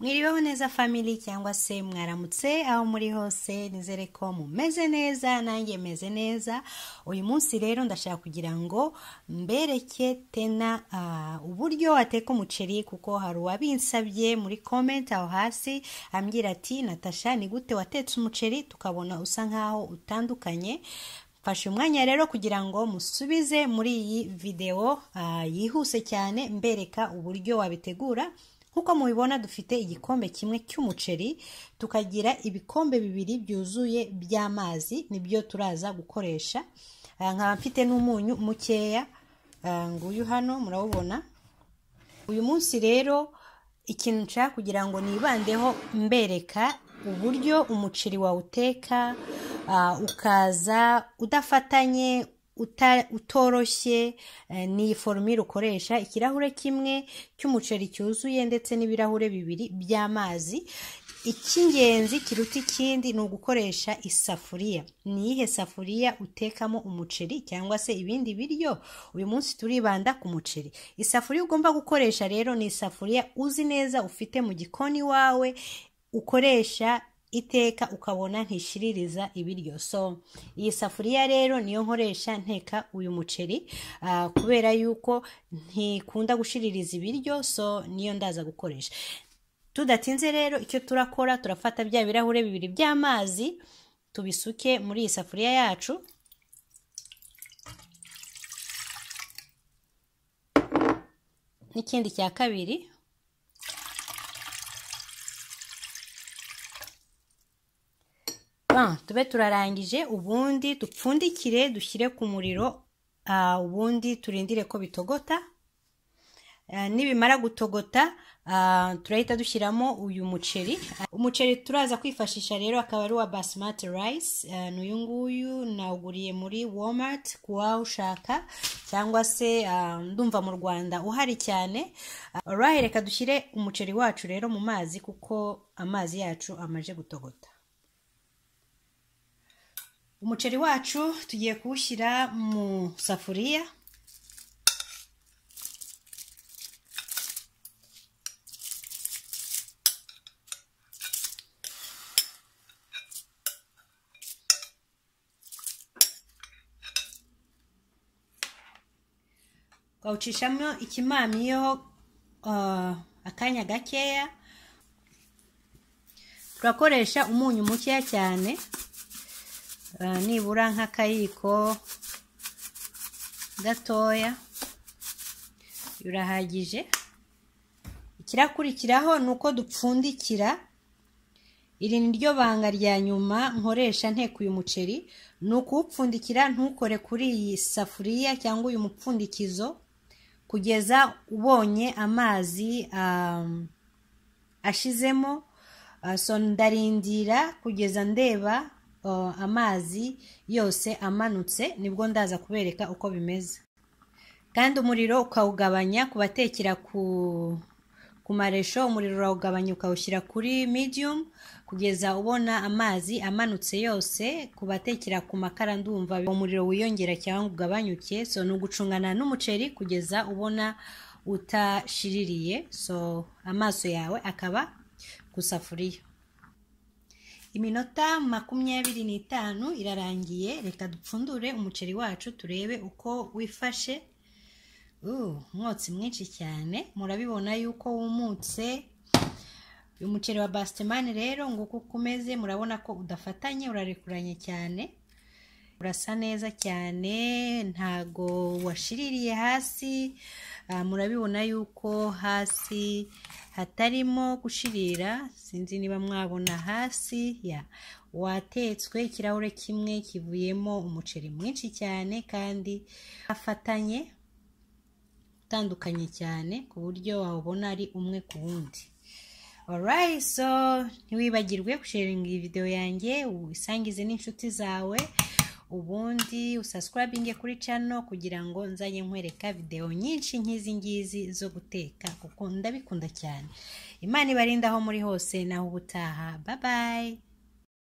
mwiriweho neza family cyangwa se mwaramutse aho muri hose nizere ko mumeze neza nanjye meze neza uyu munsi rero ndashaka kugira ngo mbereke tena uh, uburyo wateka umuceri kuko hari uwabinsabye muri comment aho hasi ambwira ati natasha ni gute watetse umuceri tukabona usa nkaho utandukanye mfashe umwanya rero kugira ngo musubize muri iyi videwo uh, yihuse cyane mbereka uburyo wabitegura nk'uko mubibona dufite igikombe kimwe cy'umuceri tukagira ibikombe bibiri byuzuye by'amazi nibyo turaza gukoresha ah, nkaba mfite n'umunyu mukeya ah, nguyu hano murawubona uyu munsi rero ikintu nshaka kugira ngo nibandeho mbereka uburyo umuceri wawuteka ah, ukaza udafatanye utoroshye eh, ni forumire ukoresha ikirahure kimwe cy'umuceri cyuzuye ndetse n'ibirahure bibiri by'amazi icy'ingenzi kiruta ikindi ni ugukoresha isafuriya ni iyihe safuriya utekamo umuceri cyangwa se ibindi biryo uyu munsi turibanda ku muceri isafuriya ugomba gukoresha rero ni isafuriya uzi neza ufite mu gikoni iwawe ukoresha iteka ukabona ntishiririza ibiryo so iyi safuriya rero niyo nkoresha nteka uyu muceri ah, kubera yuko ntikunda gushiririza ibiryo so niyo ndaza gukoresha tudatinze rero icyo turakora turafata bya birahure bibiri by'amazi tubisuke muri iyi safuriya yacu n'ikindi cya kabiri tube turarangije ubundi dupfundikire dushyire ku muriro ah, ubundi turindire ko bitogota eh, nibimara gutogota ah, turahita dushyiramo uyu muceri ah, umuceri turaza kwifashisha rero akaba ari uwa basimati rayisi eh, n'uyu nguyu nawuguriye muri womati ku wawushaka cyangwa se ndumva mu rwanda uhari cyane reka dushyire umuceri wacu rero mu mazi kuko amazi yacu amaze gutogota umuceri wacu tugiye kuwushyira mu safuriya ukawucishamo ikimamiyo uh, akanya gakeya turakoresha umunyu mukeya cyane Eh, nibura nk'akayiko gatoya birahagije ikirakurikiraho ni uko dupfundikira iri ni ryo banga rya nyuma nkoresha nteka uyu muceri ni ukuwupfundikira ntukore kuri iyi safuriya cyangwa uyu mupfundikizo kugeza ubonye amazi ashizemo eh, sondarindira kugeza ndeba amazi yose amanutse nibwo ndaza kubereka uko bimeze kandi umuriro ukawugabanya kubatekera ku ku maresho umuriro urawugabanya ukawushyira kuri medium kugeza ubona amazi amanutse yose kubatekera ku makara ndumva umuriro wiyongera cyangwa ugabanyuke so ni ugucungana n'umuceri kugeza ubona utashiririye so amaso yawe akaba ku safuriya iminota makumyabiri n'itanu irarangiye reka dupfundure umuceri wacu turebe uko wifashe umwotsi mwinshi cyane murabibona yuko wumutse uyu muceri wa basitemani rero nguko uko umeze murabona ko udafatanye urarekuranye cyane urasa neza cyane ntago washiririye hasi ah, murabibona yuko hasi hatarimo gushirira sinzi niba mwabona hasi ya watetswe ikirahure kimwe kivuyemo umuceri mwinshi cyane kandi afatanye utandukanye cyane ku buryo wawubona ari umwe ku wundi alright so ntiwibagirwe gusharinga iyi video yanjye usangize n'inshuti zawe ubundi usaskurabinge kuri cano kugira ngo nzajye nkwereka videwo nyinshi nk'izi ngizi zo guteka kuko ndabikunda cyane imana ibarinde aho muri hose naho ubutaha bye bye.